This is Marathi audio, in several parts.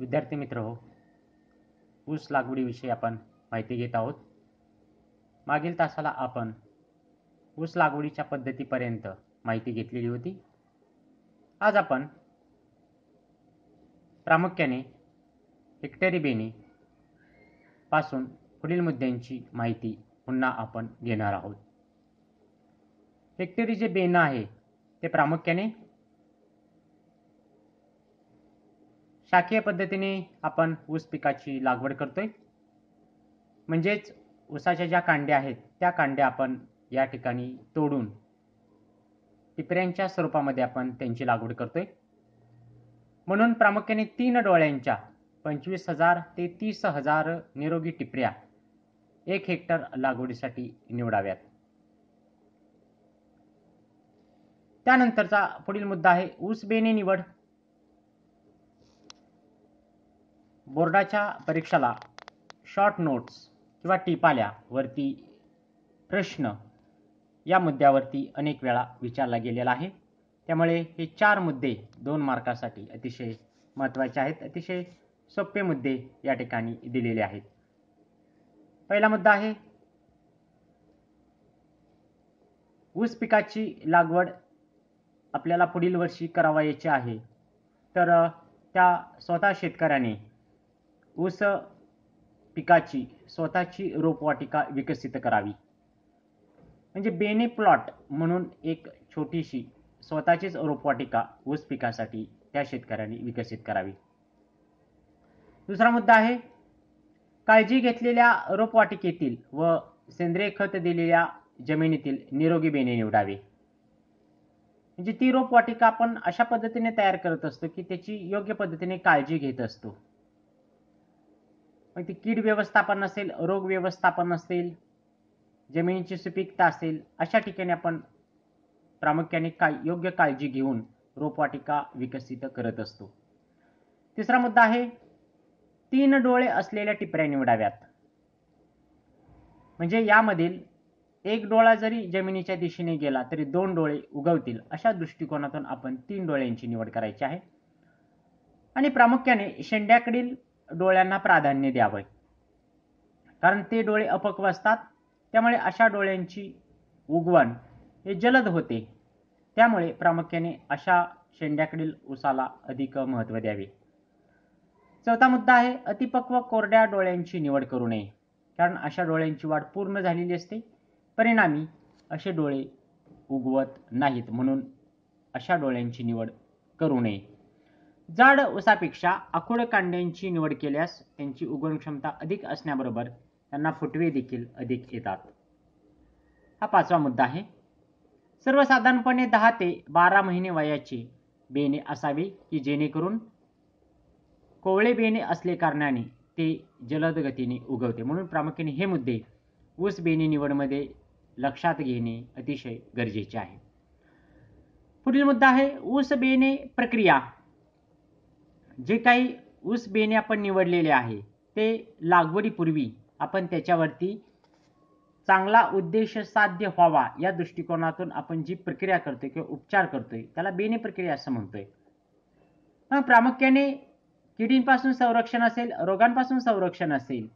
विद्यार्थी मित्र हो ऊस लागवडीविषयी आपण माहिती घेत आहोत मागील तासाला आपण ऊस लागवडीच्या पद्धतीपर्यंत माहिती घेतलेली होती आज आपण प्रामुख्याने हेक्टरी बेनी पासून पुढील मुद्द्यांची माहिती पुन्हा आपण घेणार आहोत हेक्टरी जे बेणं आहे ते प्रामुख्याने टाकीय पद्धतीने आपण ऊस पिकाची लागवड करतोय म्हणजेच ऊसाच्या ज्या कांड्या आहेत त्या कांड्या आपण या ठिकाणी तोडून टिपऱ्यांच्या स्वरूपामध्ये आपण त्यांची लागवड करतोय म्हणून प्रामुख्याने तीन डोळ्यांच्या पंचवीस हजार ते तीस हजार निरोगी टिपऱ्या एक हेक्टर लागवडीसाठी निवडाव्यात त्यानंतरचा पुढील मुद्दा आहे ऊस बेने निवड बोर्डाच्या परीक्षेला शॉर्ट नोट्स किंवा टिपाल्या वरती प्रश्न या मुद्द्यावरती अनेक वेळा विचारला गेलेला आहे त्यामुळे हे चार मुद्दे दोन मार्कासाठी अतिशय महत्त्वाचे आहेत अतिशय सोपे मुद्दे या ठिकाणी दिलेले आहेत पहिला मुद्दा आहे ऊस पिकाची लागवड आपल्याला पुढील वर्षी करावयाची आहे तर त्या स्वतः शेतकऱ्याने ऊस पिकाची स्वतःची रोपवाटिका विकसित करावी म्हणजे बेने प्लॉट म्हणून एक छोटीशी स्वतःचीच रोपवाटिका ऊस पिकासाठी त्या शेतकऱ्यांनी विकसित करावी दुसरा मुद्दा आहे काळजी घेतलेल्या रोपवाटिकेतील व सेंद्रिय खत दिलेल्या जमिनीतील निरोगी बेने निवडावे म्हणजे ती रोपवाटिका आपण अशा पद्धतीने तयार करत असतो की त्याची योग्य पद्धतीने काळजी घेत असतो मग ती कीड व्यवस्थापन असेल रोग व्यवस्थापन असेल जमिनीची सुपीकता असेल अशा ठिकाणी आपण प्रामुख्याने काय योग्य काळजी घेऊन रोपवाटिका विकसित करत असतो तिसरा मुद्दा आहे तीन डोळे असलेल्या टिपऱ्या निवडाव्यात म्हणजे यामधील एक डोळा जरी जमिनीच्या दिशेने गेला तरी दोन डोळे उगवतील अशा दृष्टिकोनातून आपण तीन डोळ्यांची निवड करायची आहे आणि प्रामुख्याने शेंड्याकडील डोळ्यांना प्राधान्य द्यावं कारण ते डोळे अपक्व असतात त्यामुळे अशा डोळ्यांची उगवण हे जलद होते त्यामुळे प्रामुख्याने अशा शेंड्याकडील उसाला अधिक महत्त्व द्यावे चौथा मुद्दा आहे अतिपक्व कोरड्या डोळ्यांची निवड करू नये कारण अशा डोळ्यांची वाढ पूर्ण झालेली असते परिणामी असे डोळे उगवत नाहीत म्हणून अशा डोळ्यांची निवड करू नये जाड उसापेक्षा आखूड कांड्यांची निवड केल्यास त्यांची उगवण क्षमता अधिक असण्याबरोबर त्यांना फुटवे देखील अधिक येतात हा पाचवा मुद्दा आहे सर्वसाधारणपणे दहा ते बारा महिने वयाची बेणे असावी की जेणेकरून कोवळे बेणे असले कारणाने ते जलद गतीने उगवते म्हणून प्रामुख्याने हे मुद्दे ऊस बेणे निवडमध्ये लक्षात घेणे अतिशय गरजेचे आहे पुढील मुद्दा आहे ऊस बेणे प्रक्रिया जे काही ऊस बेणे आपण निवडलेले आहे ते लागवडीपूर्वी आपण त्याच्यावरती चांगला उद्देश साध्य व्हावा या दृष्टिकोनातून आपण जी प्रक्रिया करतोय किंवा उपचार करतोय त्याला बेने प्रक्रिया असं म्हणतोय मग प्रामुख्याने किडींपासून संरक्षण असेल रोगांपासून संरक्षण असेल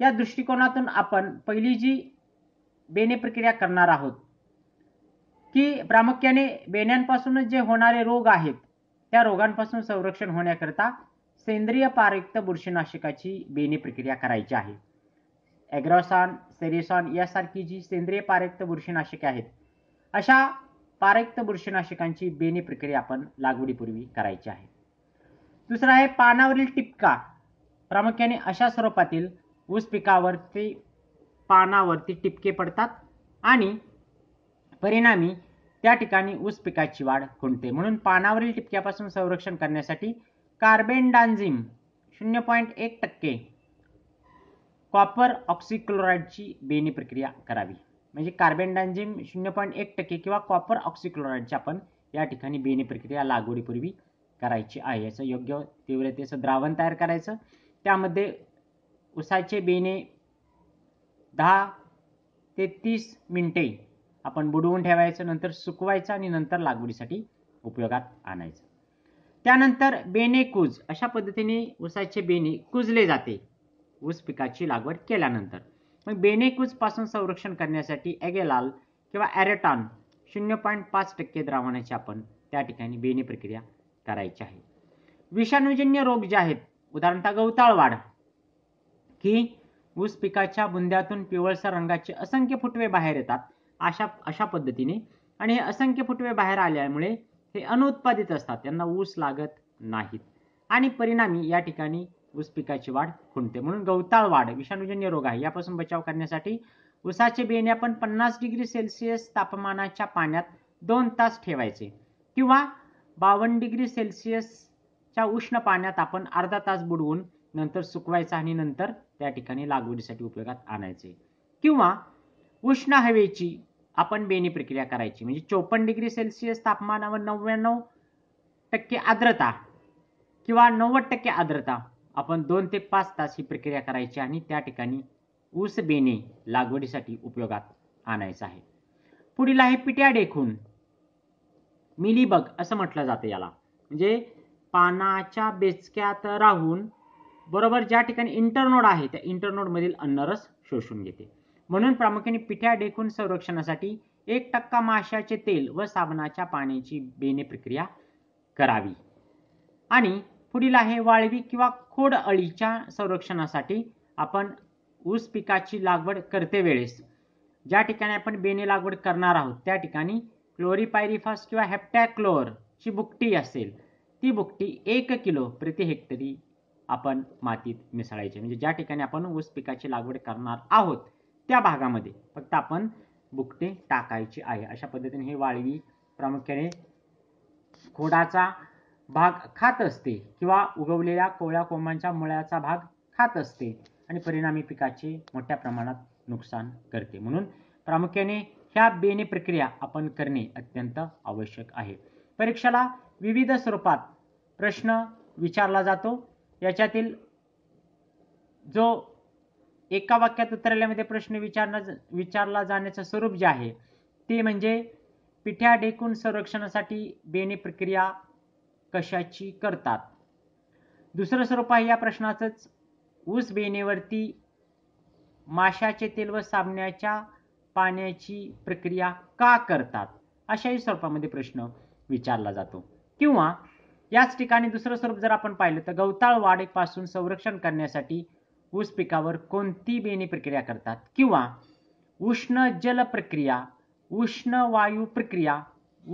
या दृष्टिकोनातून आपण पहिली जी बेने प्रक्रिया करणार आहोत की प्रामुख्याने बेण्यांपासूनच जे होणारे रोग आहेत या रोगांपासून संरक्षण होण्याकरता सेंद्रिय पारयुक्त बुरशीनाशकाची बेणी प्रक्रिया करायची आहे ॲग्रॉसॉन सेरेसॉन यासारखी जी सेंद्रिय पारयुक्त बुरशीनाशके आहेत अशा पारयुक्त बुरशीनाशकांची बेणी प्रक्रिया आपण लागवडीपूर्वी करायची आहे दुसरा आहे पानावरील टिपका प्रामुख्याने अशा स्वरूपातील ऊस पिकावरती पानावरती टिपके पडतात आणि परिणामी त्या ठिकाणी ऊस पिकाची वाढ खुंटते म्हणून पानावरील टिपक्यापासून संरक्षण करण्यासाठी कार्बेनडान्झिम शून्य पॉईंट एक टक्के कॉपर ऑक्सिक्लोराईडची बेणी प्रक्रिया करावी म्हणजे कार्बेनडान्झिम शून्य पॉईंट एक टक्के किंवा कॉपर ऑक्सिक्लोराईडची आपण या ठिकाणी बेणी प्रक्रिया लागवडीपूर्वी करायची आहे याचं योग्य तीव्रतेचं द्रावण तयार करायचं त्यामध्ये उसाचे बेणे दहा ते तीस मिनटे आपण बुडवून ठेवायचं नंतर सुकवायचं आणि नंतर लागवडीसाठी उपयोगात आणायचं त्यानंतर बेने कुज अशा पद्धतीने ऊसाचे बेने कुजले जाते ऊस पिकाची लागवड केल्यानंतर मग बेने पासून संरक्षण करण्यासाठी ॲगेलाल किंवा ॲरेटॉन शून्य पॉईंट पाच टक्के द्रावणाची आपण त्या ठिकाणी बेने प्रक्रिया करायची आहे विषाणूजन्य रोग जे आहेत उदाहरणतः वाढ की ऊस पिकाच्या बुंद्यातून पिवळसर रंगाचे असंख्य फुटवे बाहेर येतात अशा अशा पद्धतीने आणि हे असंख्य फुटवे बाहेर आल्यामुळे हे अनुत्पादित असतात त्यांना ऊस लागत नाहीत आणि परिणामी या ठिकाणी ऊस पिकाची वाढ खुंटते म्हणून गवताळ वाढ विषाणूजन्य रोग आहे यापासून बचाव करण्यासाठी उसाचे बेणे आपण पन्नास डिग्री सेल्सिअस तापमानाच्या पाण्यात दोन तास ठेवायचे किंवा बावन्न डिग्री सेल्सिअसच्या उष्ण पाण्यात आपण अर्धा तास बुडवून नंतर सुकवायचा आणि नंतर त्या ठिकाणी लागवडीसाठी उपयोगात आणायचे किंवा उष्ण हवेची आपण बेनी प्रक्रिया करायची म्हणजे चोपन्न डिग्री सेल्सिअस तापमानावर नव्याण्णव टक्के आर्द्रता किंवा नव्वद टक्के आर्द्रता आपण दोन ते पाच तास ही प्रक्रिया करायची आणि त्या ठिकाणी ऊस बेने लागवडीसाठी उपयोगात आणायचं आहे पुढील आहे पिट्या डेखून मिलीबग असं म्हटलं जातं याला म्हणजे पानाच्या बेचक्यात राहून बरोबर ज्या ठिकाणी इंटरनोड आहे त्या इंटरनोडमधील अन्नरस शोषून घेते म्हणून प्रामुख्याने पिठ्या डेकून संरक्षणासाठी एक टक्का माशाचे तेल व साबणाच्या पाण्याची बेने प्रक्रिया करावी आणि पुढील आहे वाळवी किंवा खोड अळीच्या संरक्षणासाठी आपण ऊस पिकाची लागवड करते वेळेस ज्या ठिकाणी आपण बेने लागवड करणार आहोत त्या ठिकाणी क्लोरीपायरीफास किंवा ची बुकटी असेल ती बुकटी एक किलो प्रति हेक्टरी आपण मातीत मिसळायची म्हणजे ज्या ठिकाणी आपण ऊस पिकाची लागवड करणार आहोत त्या भागामध्ये फक्त आपण बुकटे टाकायचे आहे अशा पद्धतीने हे वाळवी प्रामुख्याने खोडाचा भाग खात असते किंवा उगवलेल्या कोवळ्या कोंबांच्या मुळ्याचा भाग खात असते आणि परिणामी पिकाचे मोठ्या प्रमाणात नुकसान करते म्हणून प्रामुख्याने ह्या बेने प्रक्रिया आपण करणे अत्यंत आवश्यक आहे परीक्षेला विविध स्वरूपात प्रश्न विचारला जातो याच्यातील जो एका वाक्यात उतरल्यामध्ये प्रश्न विचारणं विचारला जाण्याचं स्वरूप जे आहे ते म्हणजे पिठ्या ढेकून संरक्षणासाठी बेने प्रक्रिया कशाची करतात दुसरं स्वरूप आहे या प्रश्नाचंच ऊस बेणेवरती माशाचे तेल व साबण्याच्या पाण्याची प्रक्रिया का करतात अशाही स्वरूपामध्ये प्रश्न विचारला जातो किंवा याच ठिकाणी दुसरं स्वरूप जर आपण पाहिलं तर गवताळ पासून संरक्षण करण्यासाठी ऊस पिकावर कोणती बेणी प्रक्रिया करतात किंवा उष्ण जल प्रक्रिया उष्ण वायू प्रक्रिया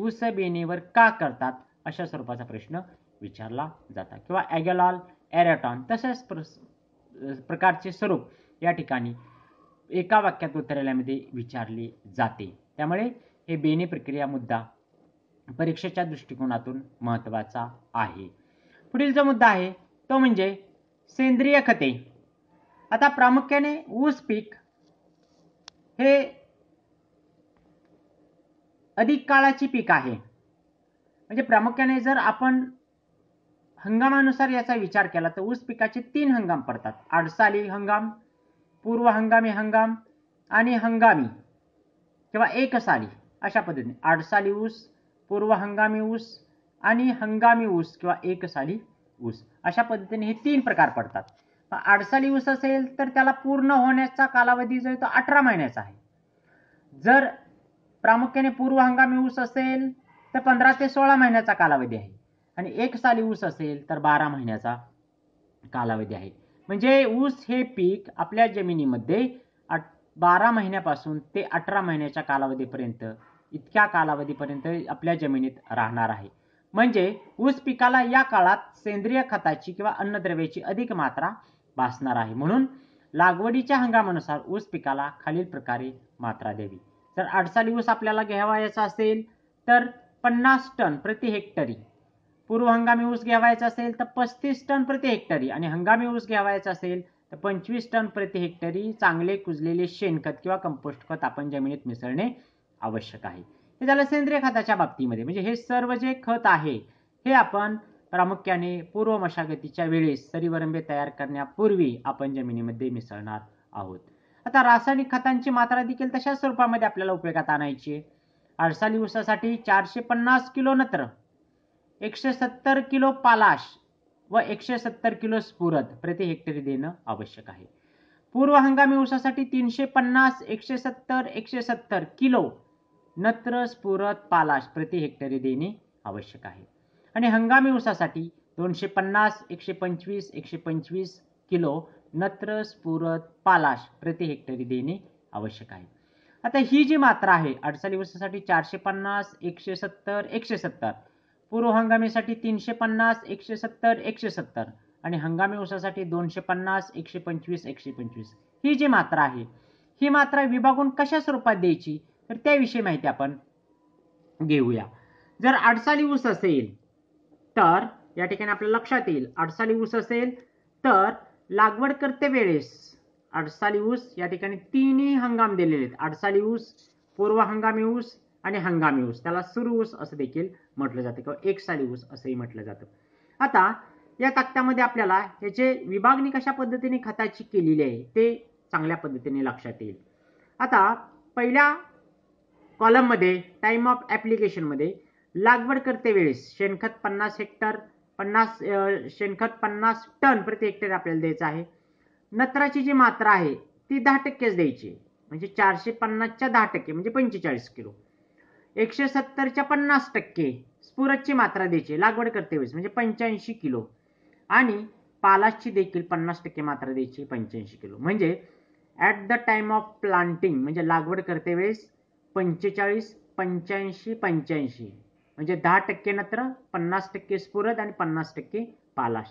ऊस बेणीवर का करतात अशा स्वरूपाचा प्रश्न विचारला जाता किंवा ॲगेलॉल एरॅटॉन तसेच प्र प्रकारचे स्वरूप या ठिकाणी एका वाक्यात उतरल्यामध्ये विचारले जाते त्यामुळे हे बेणी प्रक्रिया मुद्दा परीक्षेच्या दृष्टिकोनातून महत्त्वाचा आहे पुढील जो मुद्दा आहे तो म्हणजे सेंद्रिय खते आता प्रामुख्याने ऊस पीक हे अधिक काळाची पीक आहे म्हणजे प्रामुख्याने जर आपण हंगामानुसार याचा विचार केला तर ऊस पिकाचे तीन हंगाम पडतात आडसाली हंगाम पूर्व हंगामी हंगाम आणि हंगामी किंवा एकसाली अशा पद्धतीने आडसाली ऊस पूर्व हंगामी ऊस आणि हंगामी ऊस किंवा एकसाली ऊस अशा पद्धतीने हे तीन प्रकार पडतात आडसा दिवस असेल तर त्याला पूर्ण होण्याचा कालावधी जो आहे तो अठरा महिन्याचा आहे जर प्रामुख्याने पूर्व हंगामी ऊस असेल तर पंधरा ते सोळा महिन्याचा कालावधी आहे आणि एक साली ऊस असेल तर बारा महिन्याचा कालावधी आहे म्हणजे ऊस हे पीक आपल्या जमिनीमध्ये बारा महिन्यापासून ते अठरा महिन्याच्या कालावधीपर्यंत इतक्या कालावधीपर्यंत आपल्या जमिनीत राहणार आहे म्हणजे ऊस पिकाला या काळात सेंद्रिय खताची किंवा अन्नद्रव्याची अधिक मात्रा भासणार आहे म्हणून लागवडीच्या हंगामानुसार ऊस पिकाला खालील प्रकारे मात्रा द्यावी जर अडचाली ऊस आपल्याला घ्यावायचा असेल तर पन्नास टन प्रति हेक्टरी पूर्व हंगामी ऊस घ्यावायचा असेल तर पस्तीस टन प्रति हेक्टरी आणि हंगामी ऊस घ्यावायचा असेल तर पंचवीस टन प्रति हेक्टरी चांगले कुजलेले शेणखत किंवा कंपोस्ट खत आपण जमिनीत मिसळणे आवश्यक आहे हे झालं सेंद्रिय खताच्या बाबतीमध्ये म्हणजे हे सर्व जे खत आहे हे आपण प्रामुख्याने पूर्व मशागतीच्या वेळेस सरीवरंबे तयार करण्यापूर्वी आपण जमिनीमध्ये मिसळणार आहोत आता रासायनिक खतांची मात्रा देखील तशाच स्वरूपामध्ये आपल्याला उपयोगात आणायची अडसाली ऊसासाठी चारशे पन्नास किलो नत्र एकशे सत्तर किलो पालाश व एकशे सत्तर किलो स्फुरद प्रति हेक्टरी देणं आवश्यक आहे पूर्व हंगामी ऊसासाठी तीनशे पन्नास एकशे सत्तर एकशे सत्तर किलो नत्र स्फुरद पालाश प्रति हेक्टरी देणे आवश्यक आहे आणि हंगामी ऊसासाठी दोनशे पन्नास एकशे पंचवीस एकशे पंचवीस किलो नत्र स्फुरत पालाश प्रति हेक्टरी देणे आवश्यक आहे आता ही जी मात्रा आहे अडचाळी ऊसासाठी चारशे पन्नास एकशे सत्तर एकशे सत्तर पूर्व हंगामीसाठी तीनशे पन्नास एकशे सत्तर एकशे सत्तर आणि हंगामी ऊसासाठी दोनशे पन्नास एकशे पंचवीस एकशे पंचवीस ही जी मात्रा आहे ही मात्रा विभागून कशा स्वरूपात द्यायची तर त्याविषयी माहिती आपण घेऊया जर अडचाळी ऊस असेल तर या ठिकाणी आपल्याला लक्षात येईल अडसाली ऊस असेल तर लागवड करते वेळेस अडसाली ऊस या ठिकाणी तिन्ही हंगाम दिलेले आहेत अडसाली ऊस पूर्व हंगामी ऊस आणि हंगामी ऊस त्याला सुरू ऊस असं देखील म्हटलं जातं किंवा एक साली ऊस असंही म्हटलं जातं आता या तक्त्यामध्ये आपल्याला याचे विभागणी कशा पद्धतीने खताची केलेली आहे ते चांगल्या पद्धतीने लक्षात येईल आता पहिल्या कॉलम मध्ये टाइम ऑफ मध्ये लागवड करते वेळेस शेणखत पन्नास हेक्टर पन्नास शेणखत पन्नास टन प्रति हेक्टर आपल्याला द्यायचं आहे नत्राची जी मात्रा आहे ती दहा टक्केच द्यायची म्हणजे चारशे पन्नासच्या दहा टक्के म्हणजे पंचेचाळीस किलो एकशे सत्तरच्या पन्नास टक्के स्फुरतची मात्रा द्यायची लागवड करते वेळेस म्हणजे पंच्याऐंशी किलो आणि पालाशची देखील पन्नास टक्के मात्रा द्यायची पंच्याऐंशी किलो म्हणजे at the time of planting म्हणजे लागवड करते वेळेस पंचेचाळीस पंच्याऐंशी पंच्याऐंशी म्हणजे दहा टक्के नत्र पन्नास टक्के स्फुरद आणि पन्नास टक्के पालाश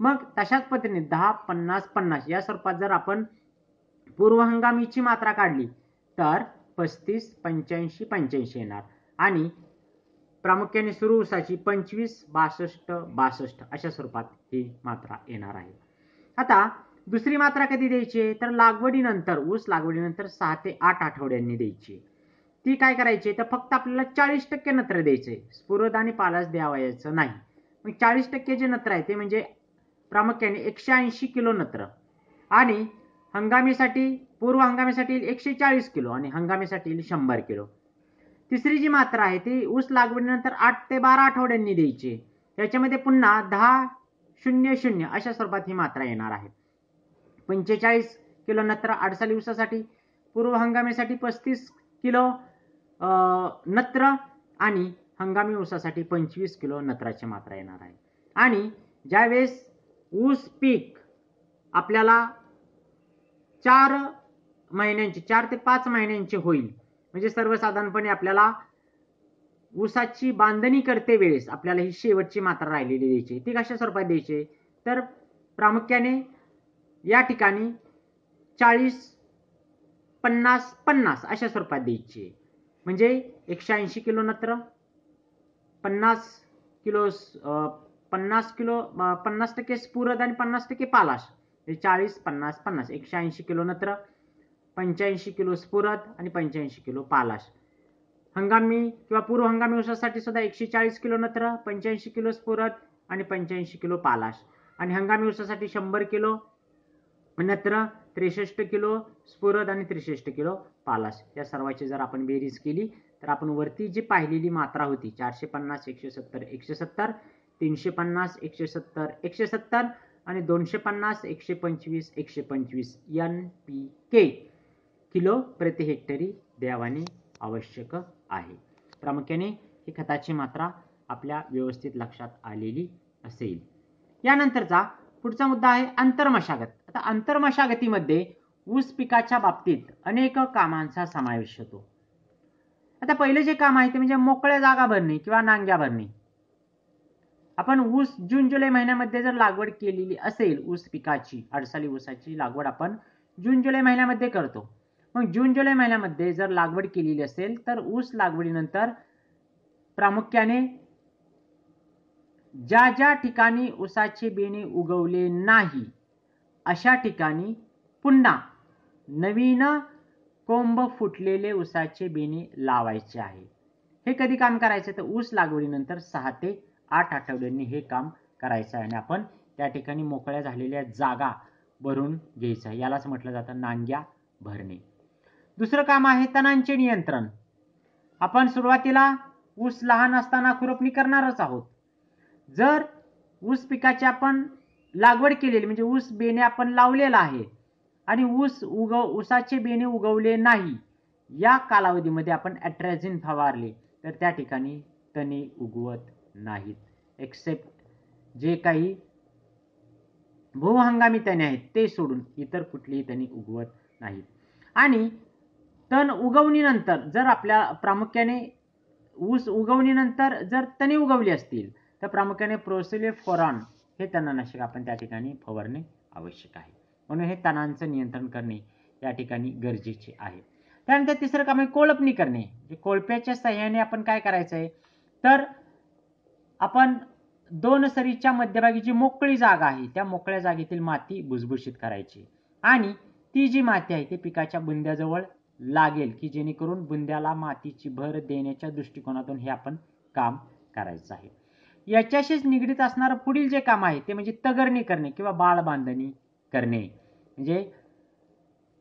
मग तशाच पद्धतीने दहा पन्नास पन्नास या स्वरूपात जर आपण पूर्व हंगामीची मात्रा काढली तर पस्तीस पंच्याऐंशी पंच्याऐंशी येणार आणि प्रामुख्याने सुरू उसाची पंचवीस बासष्ट बासष्ट अशा स्वरूपात ही मात्रा येणार आहे आता दुसरी मात्रा कधी द्यायची तर लागवडीनंतर ऊस लागवडीनंतर सहा ते आठ आठवड्यांनी द्यायची ती काय करायची तर फक्त आपल्याला चाळीस टक्के नत्र द्यायचे स्फुरद आणि पालास द्यावायचं नाही मग चाळीस टक्के जे नत्र आहे ते म्हणजे प्रामुख्याने एकशे ऐंशी किलो नत्र आणि हंगामीसाठी पूर्व हंगामीसाठी एकशे चाळीस किलो आणि हंगामीसाठी शंभर किलो तिसरी जी मात्रा आहे ती ऊस लागवडीनंतर आठ ते बारा आठवड्यांनी द्यायची याच्यामध्ये पुन्हा दहा शून्य शून्य अशा स्वरूपात ही मात्रा येणार आहे पंचेचाळीस किलो नत्र आडसाली ऊसासाठी पूर्व हंगामीसाठी पस्तीस किलो नत्र आणि हंगामी ऊसासाठी पंचवीस किलो नत्राची मात्रा येणार आहे आणि ज्यावेळेस ऊस पीक आपल्याला चार महिन्यांची चार ते पाच महिन्यांची होईल म्हणजे सर्वसाधारणपणे आपल्याला ऊसाची बांधणी करते वेळेस आपल्याला ही शेवटची मात्रा राहिलेली द्यायची ती कशा स्वरूपात द्यायची तर प्रामुख्याने या ठिकाणी चाळीस पन्नास पन्नास अशा स्वरूपात द्यायची म्हणजे एकशे ऐंशी किलो नत्र पन्नास किलो पन्नास किलो पन्नास टक्के स्फुरद आणि पन्नास टक्के पालाश म्हणजे चाळीस पन्नास पन्नास एकशे ऐंशी किलो नत्र पंच्याऐंशी किलो स्फुरद आणि पंच्याऐंशी किलो पालाश हंगामी किंवा पूर्व हंगामी ऊसासाठी सुद्धा एकशे चाळीस किलो नत्र पंच्याऐंशी किलो स्फुरद आणि पंच्याऐंशी किलो पालाश आणि हंगामी ऊसासाठी शंभर किलो नत्र त्रेसष्ट किलो स्फुरद आणि त्रेसष्ट किलो पालाश या सर्वाची जर आपण बेरीज केली तर आपण वरती जी पाहिलेली मात्रा होती चारशे पन्नास एकशे सत्तर एकशे सत्तर तीनशे पन्नास एकशे सत्तर एकशे सत्तर आणि दोनशे पन्नास एकशे पंचवीस एकशे पंचवीस एन पी के किलो प्रति हेक्टरी द्यावाने आवश्यक आहे प्रामुख्याने ही खताची मात्रा आपल्या व्यवस्थित लक्षात आलेली असेल यानंतरचा पुढचा मुद्दा आहे आंतरमशागत आता आंतरमशागतीमध्ये ऊस पिकाच्या बाबतीत अनेक कामांचा समावेश होतो आता पहिले जे काम आहे ते म्हणजे मोकळ्या जागा भरणे किंवा नांग्या भरणे आपण ऊस जून जुलै महिन्यामध्ये जर लागवड केलेली असेल ऊस पिकाची अडसाली ऊसाची लागवड आपण जून जुलै महिन्यामध्ये करतो मग जून जुलै महिन्यामध्ये जर लागवड केलेली असेल तर ऊस लागवडीनंतर प्रामुख्याने ज्या ज्या ठिकाणी उसाचे बेणे उगवले नाही अशा ठिकाणी पुन्हा नवीन कोंब फुटलेले उसाचे बेणे लावायचे आहे हे कधी काम करायचं तर ऊस लागवडीनंतर सहा ते आठ आठवड्यांनी हे काम करायचं आहे आणि आपण त्या ठिकाणी मोकळ्या झालेल्या जागा भरून घ्यायचं आहे यालाच म्हटलं जातं नांग्या भरणे दुसरं काम आहे तणांचे नियंत्रण आपण सुरुवातीला ऊस लहान असताना खुरपणी करणारच आहोत जर ऊस पिकाची आपण लागवड केलेली म्हणजे ऊस बेणे आपण लावलेला आहे आणि ऊस उगव ऊसाचे बेणे उगवले नाही या कालावधीमध्ये आपण ॲट्रॅझिन फवारले तर त्या ठिकाणी तणे उगवत नाहीत एक्सेप्ट जे काही हंगामी तणे आहेत ते सोडून इतर कुठलीही तणे उगवत नाहीत आणि तण उगवणीनंतर जर आपल्या प्रामुख्याने ऊस उगवणीनंतर जर तणे उगवली असतील तर प्रामुख्याने प्रोसिलेफोरॉन हे तणनाशक आपण त्या ठिकाणी फवारणे आवश्यक आहे म्हणून हे तणांचं नियंत्रण करणे या ठिकाणी गरजेचे आहे त्यानंतर तिसरं काम आहे कोळपणी करणे कोळप्याच्या सहाय्याने आपण काय करायचं आहे तर आपण दोन सरीच्या मध्यभागी जी मोकळी जागा आहे त्या मोकळ्या जागेतील माती भुसभुशीत करायची आणि ती जी माती आहे ती पिकाच्या बुंद्याजवळ लागेल की जेणेकरून बुंद्याला मातीची भर देण्याच्या दृष्टिकोनातून हे आपण काम करायचं आहे याच्याशीच निगडीत असणारं पुढील जे काम आहे ते म्हणजे तगरणी करणे किंवा बाळ बांधणी करणे म्हणजे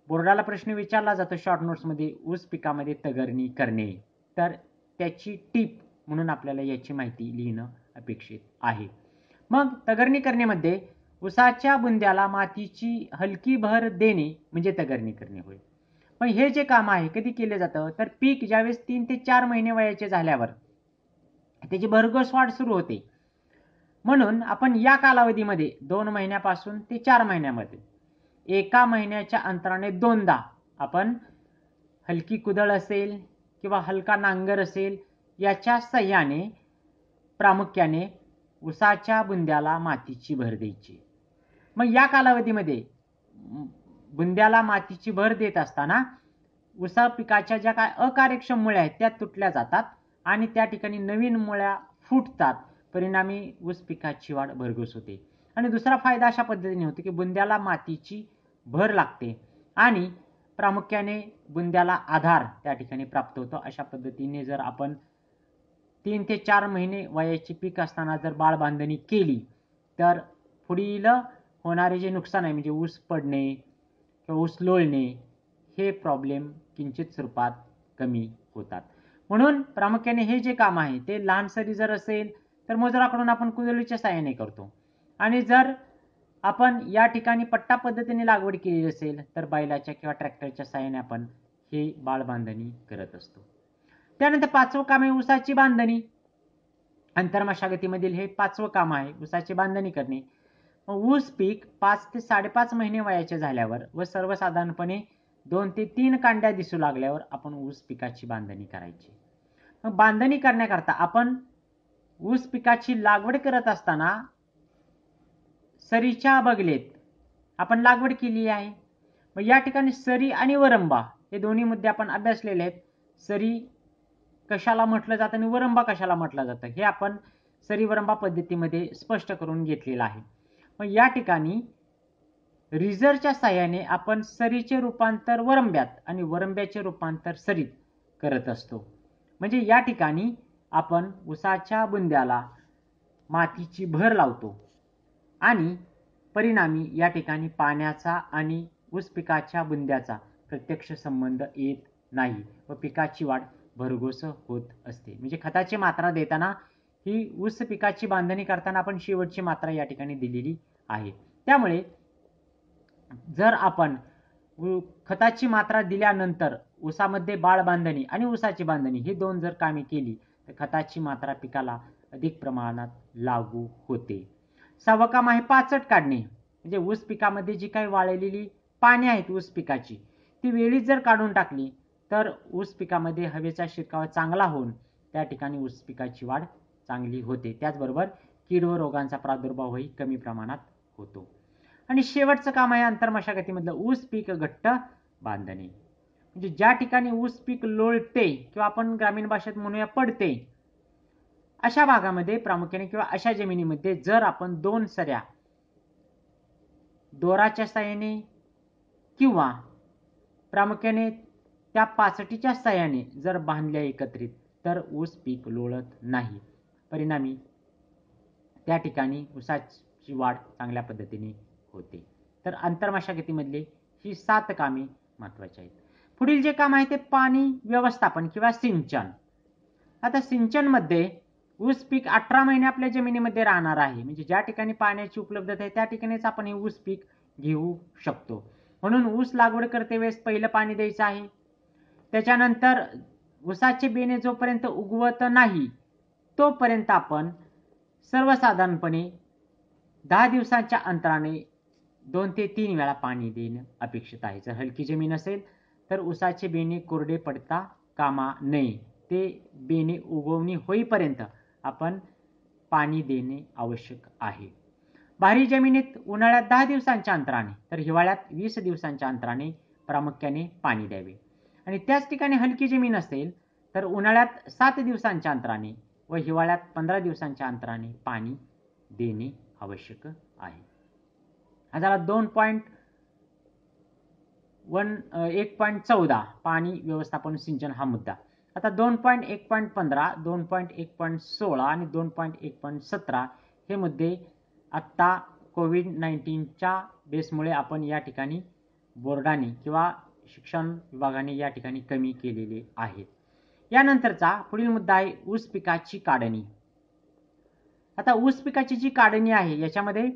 बोर्डाला प्रश्न विचारला जातो शॉर्ट नोट्समध्ये ऊस पिकामध्ये तगरणी करणे तर त्याची टीप म्हणून आपल्याला याची माहिती लिहिणं अपेक्षित आहे मग तगरणी करण्यामध्ये उसाच्या बुंद्याला मातीची हलकी भर देणे म्हणजे तगरणी करणे होय पण हे जे काम आहे कधी केलं जातं तर पीक ज्यावेळेस तीन ते चार महिने वयाचे झाल्यावर त्याची भरघोस वाढ सुरू होते म्हणून आपण या कालावधीमध्ये दोन महिन्यापासून ते चार महिन्यामध्ये एका महिन्याच्या अंतराने दोनदा आपण हलकी कुदळ असेल किंवा हलका नांगर असेल याच्या सह्याने प्रामुख्याने उसाच्या बुंद्याला मातीची भर द्यायची मग या कालावधीमध्ये बुंद्याला मातीची भर देत असताना उसा पिकाच्या ज्या काय अकार्यक्षम मुळे आहेत त्या तुटल्या जातात आणि त्या ठिकाणी नवीन मुळ्या फुटतात परिणामी ऊस पिकाची वाढ भरघोस होते आणि दुसरा फायदा अशा पद्धतीने होतो की बुंद्याला मातीची भर लागते आणि प्रामुख्याने बुंद्याला आधार त्या ठिकाणी प्राप्त होतो अशा पद्धतीने जर आपण तीन ते चार महिने वयाची पीक असताना जर बाळबांधणी केली तर पुढील होणारे जे नुकसान आहे म्हणजे ऊस पडणे किंवा ऊस लोळणे हे प्रॉब्लेम किंचित स्वरूपात कमी होतात म्हणून प्रामुख्याने हे जे काम आहे ते लहान सरी जर असेल तर मोजराकडून आपण कुदळीच्या सहाय्याने करतो आणि जर आपण या ठिकाणी पट्टा पद्धतीने लागवड केलेली असेल तर बैलाच्या किंवा ट्रॅक्टरच्या साहाय्याने आपण ही बाळबांधणी करत असतो त्यानंतर पाचवं काम आहे ऊसाची बांधणी मशागतीमधील हे पाचवं काम आहे ऊसाची बांधणी करणे ऊस पीक पाच ते साडेपाच महिने वयाचे झाल्यावर व सर्वसाधारणपणे दोन ते तीन कांड्या दिसू लागल्यावर आपण ऊस पिकाची बांधणी करायची बांधणी करण्याकरता आपण ऊस पिकाची लागवड करत असताना सरीच्या बगलेत आपण लागवड केली आहे मग या ठिकाणी सरी आणि वरंबा हे दोन्ही मुद्दे आपण अभ्यासलेले आहेत सरी कशाला म्हटलं जातं आणि वरंबा कशाला म्हटलं जातं हे आपण सरी वरंबा पद्धतीमध्ये स्पष्ट करून घेतलेलं आहे मग या ठिकाणी रिझरच्या साहाय्याने आपण सरीचे रूपांतर वरंब्यात आणि वरंब्याचे रूपांतर सरीत करत असतो म्हणजे या ठिकाणी आपण उसाच्या बुंद्याला मातीची भर लावतो आणि परिणामी या ठिकाणी पाण्याचा आणि ऊस पिकाच्या बुंद्याचा प्रत्यक्ष संबंध येत नाही व पिकाची वाढ भरघोस होत असते म्हणजे खताची मात्रा देताना ही ऊस पिकाची बांधणी करताना आपण शेवटची मात्रा या ठिकाणी दिलेली आहे त्यामुळे जर आपण खताची मात्रा दिल्यानंतर ऊसामध्ये बाळ बांधणी आणि ऊसाची बांधणी ही दोन जर कामे केली तर खताची मात्रा पिकाला अधिक प्रमाणात लागू होते सहावं काम आहे पाचट काढणे म्हणजे ऊस पिकामध्ये जी काही वाळलेली पाने आहेत ऊस पिकाची ती वेळीच जर काढून टाकली तर ऊस पिकामध्ये हवेचा शिरकाव चांगला होऊन त्या ठिकाणी ऊस पिकाची वाढ चांगली होते त्याचबरोबर कीड व रोगांचा प्रादुर्भावही कमी प्रमाणात होतो आणि शेवटचं काम आहे आंतरमशागतीमधलं ऊस पीक घट्ट बांधणे म्हणजे ज्या ठिकाणी ऊस पीक लोळते किंवा आपण ग्रामीण भाषेत म्हणूया पडते अशा भागामध्ये प्रामुख्याने किंवा अशा जमिनीमध्ये जर आपण दोन सऱ्या दोराच्या साह्याने किंवा प्रामुख्याने त्या पाचटीच्या साह्याने जर बांधल्या एकत्रित तर ऊस पीक लोळत नाही परिणामी त्या ठिकाणी ऊसाची वाढ चांगल्या पद्धतीने होते तर अंतर्मशागतीमधली ही सात कामे महत्वाची आहेत पुढील जे काम आहे ते पाणी व्यवस्थापन किंवा सिंचन आता सिंचनमध्ये ऊस पीक अठरा महिने आपल्या जमिनीमध्ये राहणार आहे म्हणजे ज्या ठिकाणी पाण्याची उपलब्धता आहे त्या ठिकाणीच आपण हे ऊस पीक घेऊ शकतो म्हणून ऊस लागवड करते वेळेस पहिलं पाणी द्यायचं आहे त्याच्यानंतर ऊसाचे बेणे जोपर्यंत उगवत नाही तोपर्यंत आपण सर्वसाधारणपणे दहा दिवसांच्या अंतराने दोन ते तीन वेळा पाणी देणं अपेक्षित आहे जर हलकी जमीन असेल तर उसाचे बेणे कोरडे पडता कामा नये ते बेणे उगवणी होईपर्यंत आपण पाणी देणे आवश्यक आहे भारी जमिनीत उन्हाळ्यात दहा दिवसांच्या अंतराने तर हिवाळ्यात वीस दिवसांच्या अंतराने प्रामुख्याने पाणी द्यावे आणि त्याच ठिकाणी हलकी जमीन असेल तर उन्हाळ्यात सात दिवसांच्या अंतराने व हिवाळ्यात पंधरा दिवसांच्या अंतराने पाणी देणे आवश्यक आहे झाला दोन पॉईंट वन एक पॉईंट चौदा पाणी व्यवस्थापन सिंचन हा मुद्दा आता दोन पॉईंट एक पॉईंट पंधरा दोन पॉईंट एक पॉईंट सोळा आणि दोन पॉईंट एक पॉईंट सतरा हे मुद्दे आत्ता कोविड नाईन्टीनच्या बेसमुळे आपण या ठिकाणी बोर्डाने किंवा शिक्षण विभागाने या ठिकाणी कमी केलेले आहेत यानंतरचा पुढील मुद्दा आहे ऊस पिकाची काढणी आता ऊस पिकाची जी काढणी आहे याच्यामध्ये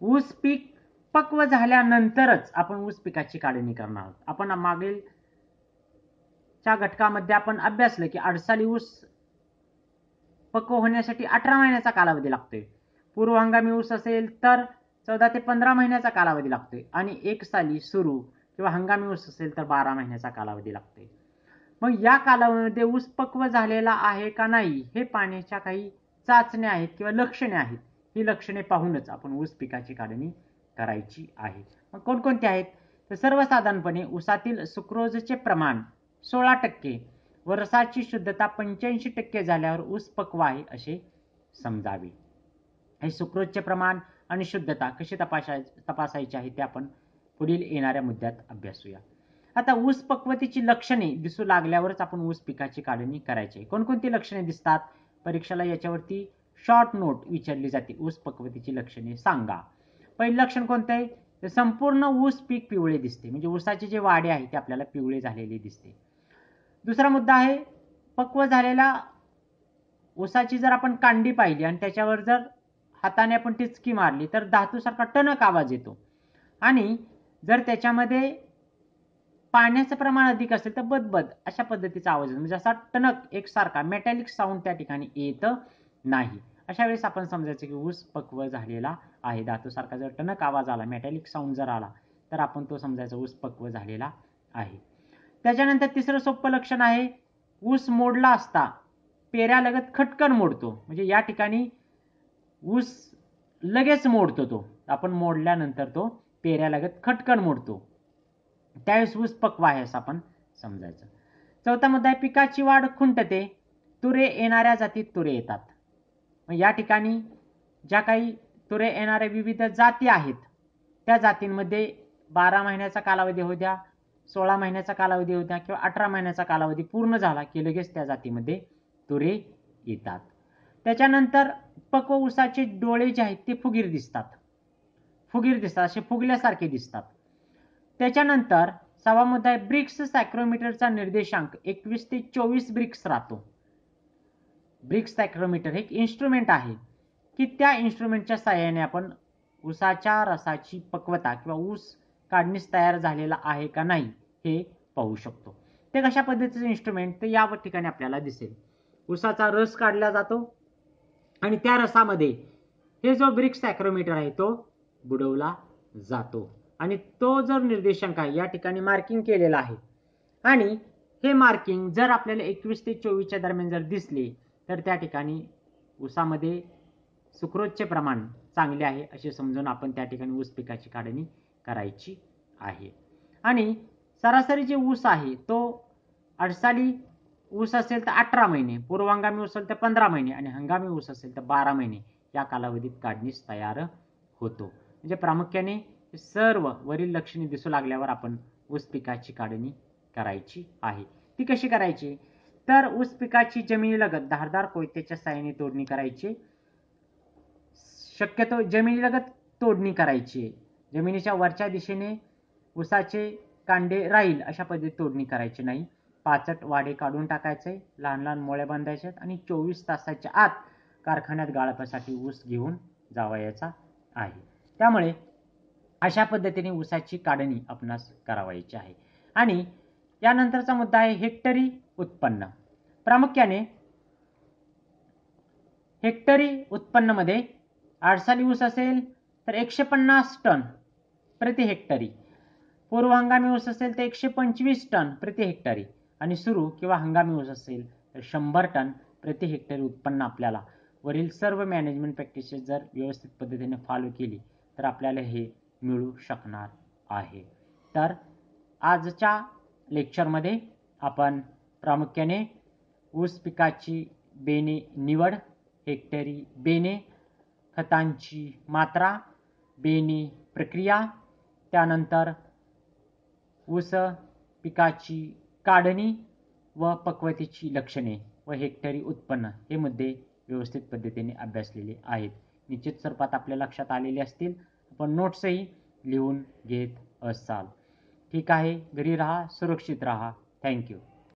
ऊस पीक पक्व झाल्यानंतरच आपण ऊस पिकाची काढणी करणार आहोत आपण मागील च्या घटकामध्ये आपण अभ्यासलं की अडसाली ऊस पक्व होण्यासाठी अठरा महिन्याचा कालावधी लागतोय पूर्व हंगामी ऊस असेल तर चौदा ते पंधरा महिन्याचा कालावधी लागतोय आणि एक साली सुरू किंवा हंगामी ऊस असेल तर बारा महिन्याचा कालावधी लागतोय मग या कालावधीमध्ये ऊस पक्व झालेला आहे का नाही हे पाण्याच्या काही चाचण्या आहेत किंवा लक्षणे आहेत ही लक्षणे पाहूनच आपण ऊस पिकाची काढणी करायची आहे मग कोणकोणते आहेत तर सर्वसाधारणपणे ऊसातील सुक्रोजचे प्रमाण सोळा टक्के व रसाची शुद्धता पंच्याऐंशी टक्के झाल्यावर ऊस पक्व आहे असे समजावे हे सुक्रोजचे प्रमाण आणि शुद्धता कशी तपासाय तपासायची आहे ते आपण पुढील येणाऱ्या मुद्द्यात अभ्यासूया आता ऊस पक्वतेची लक्षणे दिसू लागल्यावरच आपण ऊस पिकाची काढणी करायची कोणकोणती लक्षणे दिसतात परीक्षेला याच्यावरती शॉर्ट नोट विचारली जाते ऊस पक्वतेची लक्षणे सांगा पहिलं लक्षण कोणते आहे तर संपूर्ण ऊस पीक पिवळे दिसते म्हणजे ऊसाचे जे वाडे आहे ते आपल्याला पिवळे झालेले दिसते दुसरा मुद्दा आहे पक्व झालेला ऊसाची जर आपण कांडी पाहिली आणि त्याच्यावर जर हाताने आपण टिचकी मारली तर धातूसारखा टणक आवाज येतो आणि जर त्याच्यामध्ये पाण्याचं प्रमाण अधिक असेल तर बदबद अशा पद्धतीचा आवाज येतो म्हणजे असा टणक एकसारखा मेटॅलिक साऊंड त्या ठिकाणी येतं नाही अशा वेळेस आपण समजायचं की ऊस पक्व झालेला आहे धातूसारखा जर टणक आवाज आला मेटॅलिक साऊंड जर आला तर आपण तो समजायचा ऊस पक्व झालेला आहे त्याच्यानंतर तिसरं सोपं लक्षण आहे ऊस मोडला असता पेऱ्यालगत खटकन मोडतो म्हणजे या ठिकाणी ऊस लगेच मोडतो तो आपण मोडल्यानंतर तो पेऱ्यालगत खटकन मोडतो त्यावेळेस ऊस पक्व आहे असं आपण समजायचं चौथा मुद्दा आहे पिकाची वाढ खुंटते तुरे येणाऱ्या जातीत तुरे येतात या ठिकाणी ज्या काही तुरे येणाऱ्या विविध जाती आहेत त्या जातींमध्ये बारा महिन्याचा कालावधी होऊ द्या सोळा महिन्याचा कालावधी होऊ किंवा अठरा महिन्याचा कालावधी पूर्ण झाला की लगेच त्या जातीमध्ये तुरे येतात त्याच्यानंतर पक्व उसाचे डोळे जे आहेत ते फुगीर दिसतात फुगीर दिसतात असे फुगल्यासारखे दिसतात त्याच्यानंतर सवा मुद्दा ब्रिक्स सायक्रोमीटरचा निर्देशांक एकवीस ते चोवीस ब्रिक्स राहतो ब्रिक्स सायक्रोमीटर हे एक इन्स्ट्रुमेंट आहे की त्या इन्स्ट्रुमेंटच्या सहाय्याने आपण ऊसाच्या रसाची पक्वता किंवा ऊस काढणीस तयार झालेला आहे का नाही हे पाहू शकतो ते कशा पद्धतीचं इन्स्ट्रुमेंट ते या ठिकाणी आपल्याला दिसेल उसाचा रस काढला जातो आणि त्या रसामध्ये हे जो ब्रिक्स सॅक्रोमीटर आहे तो बुडवला जातो आणि तो जर निर्देशांक आहे या ठिकाणी मार्किंग केलेला आहे आणि हे मार्किंग जर आपल्याला एकवीस ते चोवीसच्या दरम्यान जर दिसले तर त्या ठिकाणी ऊसामध्ये सुक्रोजचे प्रमाण चांगले आहे असे समजून आपण त्या ठिकाणी ऊस पिकाची काढणी करायची आहे आणि सरासरी जे ऊस आहे तो अडसाली ऊस असेल तर अठरा महिने पूर्वांगामी ऊस असेल तर पंधरा महिने आणि हंगामी ऊस असेल तर बारा महिने या कालावधीत काढणीस तयार होतो म्हणजे प्रामुख्याने सर्व वरील लक्षणे दिसू लागल्यावर आपण ऊस पिकाची काढणी करायची आहे ती कशी करायची तर ऊस पिकाची जमिनीलगत धारदार कोयत्याच्या साहाय्याने तोडणी करायची शक्यतो जमिनीलगत तोडणी करायची जमिनीच्या वरच्या दिशेने ऊसाचे कांडे राहील अशा पद्धतीत तोडणी करायची नाही पाचट वाडे काढून टाकायचे लहान लहान मोळे बांधायचे आणि चोवीस तासाच्या आत कारखान्यात गाळपासाठी ऊस घेऊन जावायचा आहे त्यामुळे अशा पद्धतीने ऊसाची काढणी आपणास करावायची आहे आणि यानंतरचा मुद्दा आहे हेक्टरी उत्पन्न प्रामुख्याने हेक्टरी उत्पन्नमध्ये आडसाल ऊस असेल तर एकशे पन्नास टन प्रति हेक्टरी पूर्व हंगामी ऊस असेल तर एकशे पंचवीस टन प्रति हेक्टरी आणि सुरू किंवा हंगामी ऊस असेल तर शंभर टन प्रति हेक्टरी उत्पन्न आपल्याला वरील सर्व मॅनेजमेंट प्रॅक्टिसेस जर व्यवस्थित पद्धतीने फॉलो केली तर आपल्याला हे मिळू शकणार आहे तर आजच्या लेक्चरमध्ये आपण प्रामुख्याने ऊस पिकाची बेणे निवड हेक्टरी बेणे खतांची मात्रा बेने प्रक्रिया त्यानंतर ऊस पिकाची काढणी व पक्वतेची लक्षणे व हेक्टरी उत्पन्न हे मुद्दे व्यवस्थित पद्धतीने अभ्यासलेले आहेत निश्चित स्वरूपात आपल्या लक्षात आलेले असतील आपण नोट्सही लिहून घेत असाल ठीक आहे घरी राहा सुरक्षित राहा थँक्यू